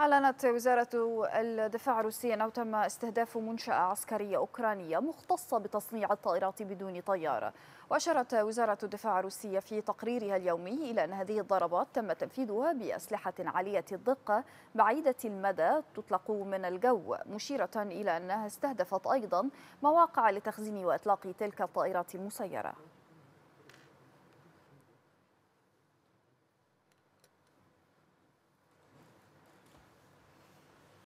أعلنت وزارة الدفاع الروسية أنه تم استهداف منشأة عسكرية أوكرانية مختصة بتصنيع الطائرات بدون طيار وأشارت وزارة الدفاع الروسية في تقريرها اليومي إلى أن هذه الضربات تم تنفيذها بأسلحة عالية الدقة بعيدة المدى تطلق من الجو مشيرة إلى أنها استهدفت أيضا مواقع لتخزين وإطلاق تلك الطائرات المسيرة